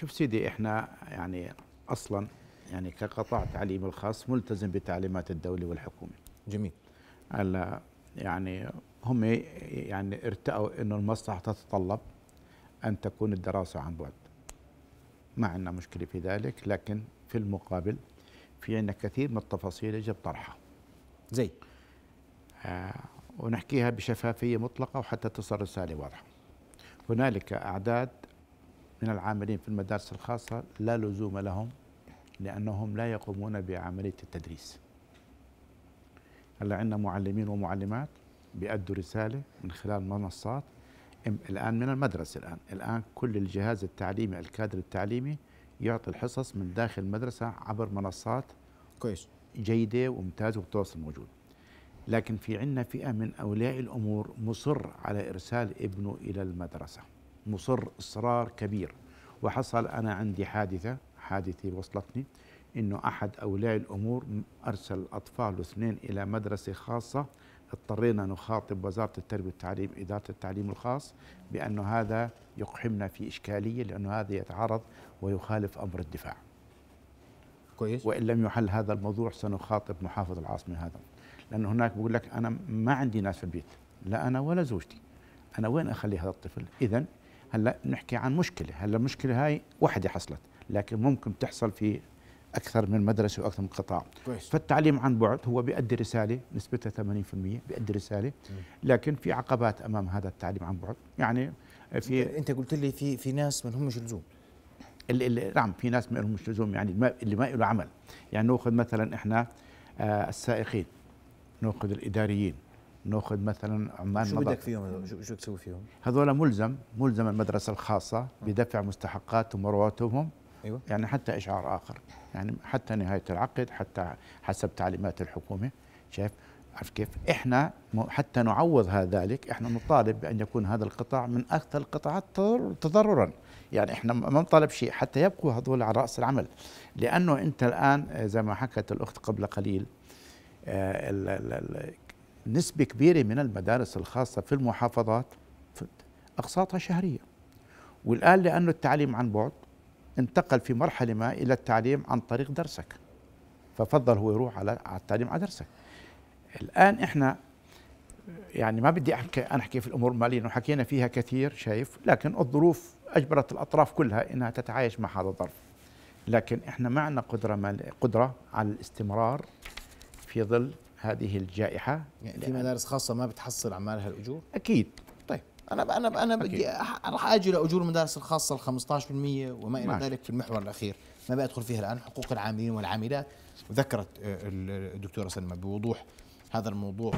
شوف سيدي احنا يعني اصلا يعني كقطاع تعليم الخاص ملتزم بتعليمات الدوله والحكومه جميل هلا يعني هم يعني ارتأوا انه المصلحه تتطلب ان تكون الدراسه عن بعد ما عندنا مشكله في ذلك لكن في المقابل في عندنا كثير من التفاصيل يجب طرحها زي آه ونحكيها بشفافيه مطلقه وحتى تصل رساله واضحه هنالك اعداد من العاملين في المدارس الخاصة لا لزوم لهم لأنهم لا يقومون بعملية التدريس هلا عندنا معلمين ومعلمات بيأدوا رسالة من خلال منصات الآن من المدرسة الآن الآن كل الجهاز التعليمي الكادر التعليمي يعطي الحصص من داخل المدرسة عبر منصات كويس جيدة وممتازة والتواصل موجود لكن في عندنا فئة من أولياء الأمور مصر على إرسال ابنه إلى المدرسة مصر إصرار كبير وحصل أنا عندي حادثة حادثة وصلتني أنه أحد أولياء الأمور أرسل أطفاله اثنين إلى مدرسة خاصة اضطرينا نخاطب وزارة التربية والتعليم إدارة التعليم الخاص بأنه هذا يقحمنا في إشكالية لأنه هذا يتعارض ويخالف أمر الدفاع كويس وإن لم يحل هذا الموضوع سنخاطب محافظ العاصمة هذا لأن هناك بقول لك أنا ما عندي ناس في البيت لا أنا ولا زوجتي أنا وين أخلي هذا الطفل إذا هلا نحكي عن مشكله هلا المشكله هاي وحده حصلت لكن ممكن تحصل في اكثر من مدرسه واكثر من قطاع كويس. فالتعليم عن بعد هو بيؤدي رساله نسبتها 80% بيؤدي رساله لكن في عقبات امام هذا التعليم عن بعد يعني في انت قلت لي في في ناس ما لهمش لزوم نعم في ناس ما لهمش لزوم يعني اللي ما له عمل يعني ناخذ مثلا احنا آه السائقين ناخذ الاداريين ناخذ مثلا عمال شو بدك فيهم شو تسوي فيهم؟ هذول ملزم ملزم المدرسه الخاصه بدفع مستحقاتهم ورواتبهم ايوه يعني حتى اشعار اخر يعني حتى نهايه العقد حتى حسب تعليمات الحكومه شايف عارف كيف؟ احنا حتى نعوض هذا ذلك احنا نطالب بان يكون هذا القطاع من اكثر القطاعات تضررا، يعني احنا ما نطالب شيء حتى يبقوا هذول على راس العمل، لانه انت الان آه، زي ما حكت الاخت قبل قليل آه، نسبة كبيرة من المدارس الخاصة في المحافظات أقساطها شهرية والآن لأنه التعليم عن بعد انتقل في مرحلة ما إلى التعليم عن طريق درسك ففضل هو يروح على التعليم على درسك الآن إحنا يعني ما بدي أحكي أنا أحكي في الأمور المالية وحكينا فيها كثير شايف لكن الظروف أجبرت الأطراف كلها إنها تتعايش مع هذا الظرف لكن إحنا معنا قدرة, قدرة على الاستمرار في ظل هذه الجائحة يعني في مدارس خاصة ما بتحصل عمالها الأجور؟ أكيد طيب أنا أنا أنا بدي راح أجي لأجور المدارس الخاصة ال 15% وما إلى ذلك في المحور الأخير ما بدخل فيها الآن حقوق العاملين والعاملات وذكرت آه، الدكتورة سلمى بوضوح هذا الموضوع